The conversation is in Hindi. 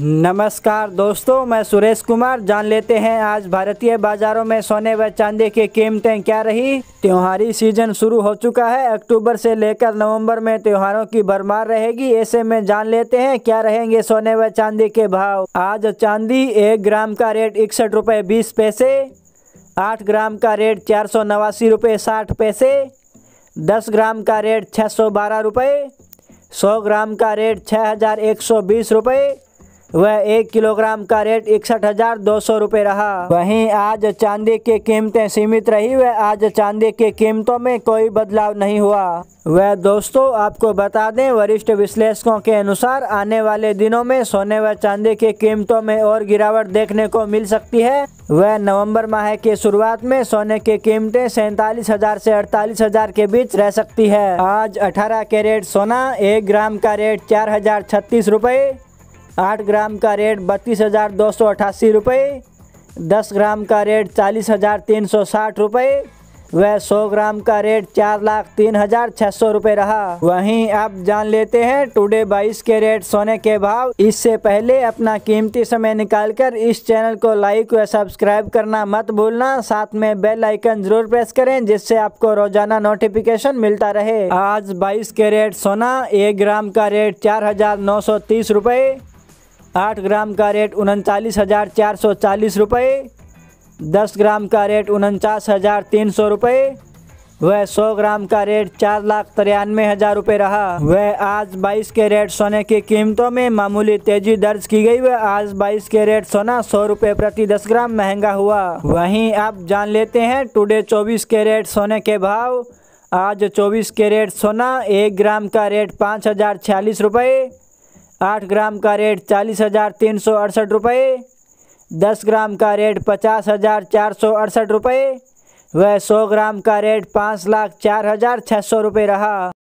नमस्कार दोस्तों मैं सुरेश कुमार जान लेते हैं आज भारतीय बाजारों में सोने व चांदी की कीमतें क्या रही त्योहारी सीजन शुरू हो चुका है अक्टूबर से लेकर नवंबर में त्योहारों की भरमार रहेगी ऐसे में जान लेते हैं क्या रहेंगे सोने व चांदी के भाव आज चांदी एक ग्राम का रेट इकसठ रुपये बीस पैसे आठ ग्राम का रेट चार सौ नवासी रुपये साठ पैसे दस ग्राम का रेट छः सौ बारह रुपये सौ ग्राम का रेट छः हज़ार एक सौ बीस रुपये वह एक किलोग्राम का रेट इकसठ हजार दो सौ रूपए रहा वहीं आज चांदी की कीमतें सीमित रही वह आज चांदी की कीमतों में कोई बदलाव नहीं हुआ वह दोस्तों आपको बता दें वरिष्ठ विश्लेषकों के अनुसार आने वाले दिनों में सोने व चांदी की कीमतों में और गिरावट देखने को मिल सकती है वह नवंबर माह की शुरुआत में सोने की कीमतें सैतालीस हजार से अड़तालीस हजार के बीच रह सकती है आज 18 कैरेट सोना एक ग्राम का रेट चार हजार छत्तीस रूपए आठ ग्राम का रेट बत्तीस हज़ार दो सौ अट्ठासी रुपये दस ग्राम का रेट चालीस हज़ार तीन सौ साठ रुपये वह सौ ग्राम का रेट चार लाख तीन हज़ार छः सौ रुपये रहा वहीं आप जान लेते हैं टुडे बाईस के रेट सोने के भाव इससे पहले अपना कीमती समय निकालकर इस चैनल को लाइक व सब्सक्राइब करना मत भूलना साथ में बेल आइकन जरूर प्रेस करें जिससे आपको रोजाना नोटिफिकेशन मिलता रहे आज बाईस के रेट सोना एक ग्राम का रेट चार हजार नौ सौ तीस रुपये आठ ग्राम का रेट उनचालीस हज़ार चार सौ चालीस रुपये दस ग्राम का रेट उनचास हज़ार तीन सौ रुपये वह सौ ग्राम का रेट चार लाख तिरानवे हज़ार रुपये रहा वह आज बाईस के रेट सोने की कीमतों में मामूली तेजी दर्ज की गई वह आज बाईस के रेट सोना सौ रुपये प्रति दस ग्राम महंगा हुआ वहीं आप जान लेते हैं टुडे चौबीस के रेट सोने के भाव आज चौबीस के रेट सोना एक ग्राम का रेट पाँच हज़ार छियालीस रुपये आठ ग्राम का रेट चालीस हज़ार तीन सौ अड़सठ रुपये दस ग्राम का रेट पचास हज़ार चार सौ अड़सठ रुपये वह सौ ग्राम का रेट पाँच लाख चार हज़ार छः सौ रुपये रहा